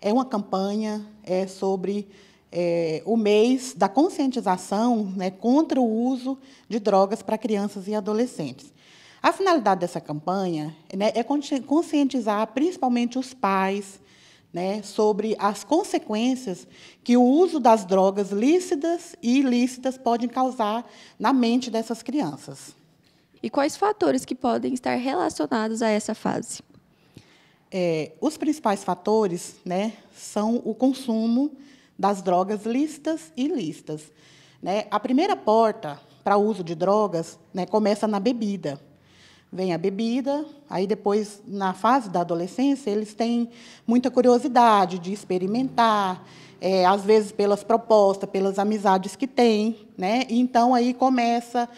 É uma campanha é, sobre é, o mês da conscientização né, contra o uso de drogas para crianças e adolescentes. A finalidade dessa campanha né, é conscientizar principalmente os pais né, sobre as consequências que o uso das drogas lícitas e ilícitas podem causar na mente dessas crianças. E quais fatores que podem estar relacionados a essa fase? É, os principais fatores né, são o consumo das drogas listas e ilícitas. Né? A primeira porta para o uso de drogas né, começa na bebida. Vem a bebida, aí depois, na fase da adolescência, eles têm muita curiosidade de experimentar, é, às vezes pelas propostas, pelas amizades que tem. Né? Então, aí começa.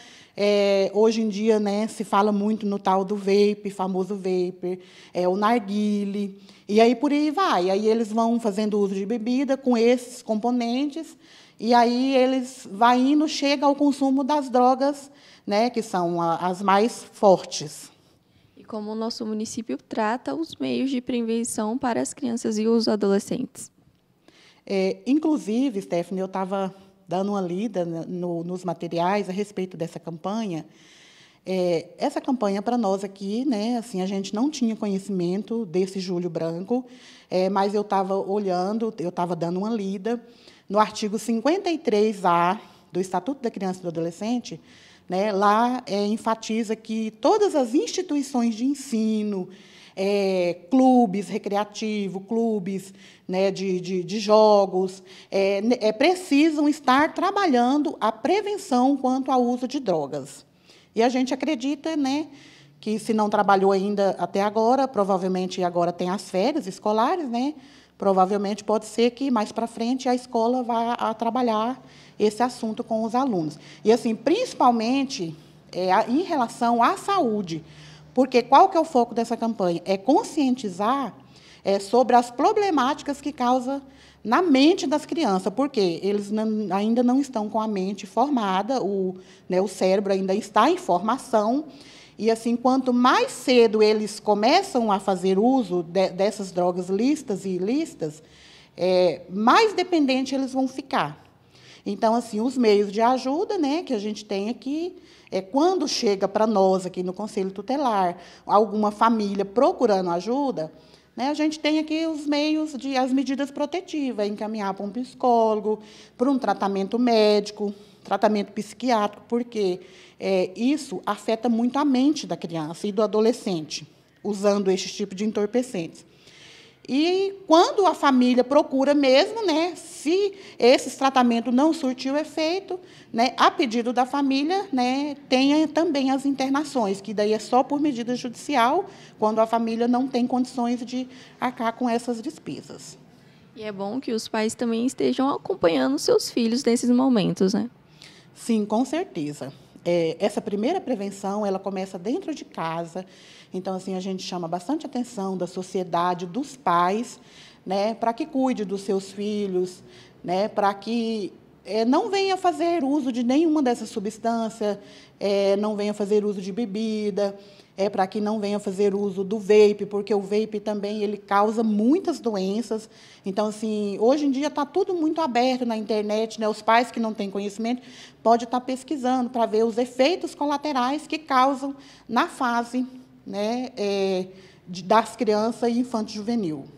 É, hoje em dia né, se fala muito no tal do vape, famoso vape, é, o narguile, e aí por aí vai. Aí eles vão fazendo uso de bebida com esses componentes, e aí eles vai indo, chega ao consumo das drogas, né, que são a, as mais fortes E como o nosso município trata os meios de prevenção para as crianças e os adolescentes. É, inclusive, Stephanie, eu estava dando uma lida no, nos materiais a respeito dessa campanha. É, essa campanha para nós aqui, né, assim, a gente não tinha conhecimento desse Júlio Branco, é, mas eu estava olhando, eu estava dando uma lida no artigo 53A do Estatuto da Criança e do Adolescente, né, lá é, enfatiza que todas as instituições de ensino, é, clubes recreativos, clubes né, de, de, de jogos, é, é, precisam estar trabalhando a prevenção quanto ao uso de drogas. E a gente acredita né, que, se não trabalhou ainda até agora, provavelmente agora tem as férias escolares, né, provavelmente pode ser que mais para frente a escola vá a trabalhar esse assunto com os alunos. E, assim, principalmente é, em relação à saúde. Porque qual que é o foco dessa campanha? É conscientizar é, sobre as problemáticas que causa na mente das crianças, porque eles não, ainda não estão com a mente formada, o, né, o cérebro ainda está em formação. E assim, quanto mais cedo eles começam a fazer uso de, dessas drogas listas e ilícitas, é, mais dependentes eles vão ficar. Então, assim, os meios de ajuda né, que a gente tem aqui, é quando chega para nós aqui no Conselho Tutelar, alguma família procurando ajuda, né, a gente tem aqui os meios de as medidas protetivas, é encaminhar para um psicólogo, para um tratamento médico, tratamento psiquiátrico, porque é, isso afeta muito a mente da criança e do adolescente, usando esse tipo de entorpecentes. E quando a família procura mesmo, né, se esse tratamento não surtiu efeito, né, a pedido da família, né, tenha também as internações, que daí é só por medida judicial, quando a família não tem condições de arcar com essas despesas. E é bom que os pais também estejam acompanhando seus filhos nesses momentos, né? Sim, com certeza. É, essa primeira prevenção ela começa dentro de casa, então assim a gente chama bastante atenção da sociedade, dos pais, né, para que cuide dos seus filhos, né, para que é, não venha fazer uso de nenhuma dessas substâncias, é, não venha fazer uso de bebida, é, para que não venha fazer uso do vape, porque o vape também ele causa muitas doenças. Então, assim, hoje em dia está tudo muito aberto na internet, né? Os pais que não têm conhecimento podem estar tá pesquisando para ver os efeitos colaterais que causam na fase né, é, de, das crianças e infante juvenil.